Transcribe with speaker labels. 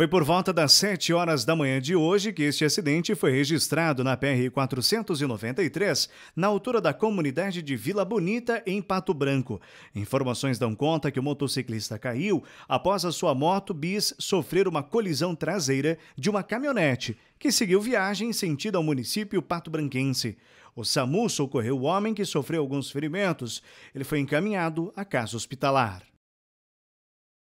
Speaker 1: Foi por volta das 7 horas da manhã de hoje que este acidente foi registrado na PR-493, na altura da comunidade de Vila Bonita, em Pato Branco. Informações dão conta que o motociclista caiu após a sua moto bis sofrer uma colisão traseira de uma caminhonete que seguiu viagem sentido ao município Pato Branquense. O SAMU socorreu o homem que sofreu alguns ferimentos. Ele foi encaminhado a casa hospitalar.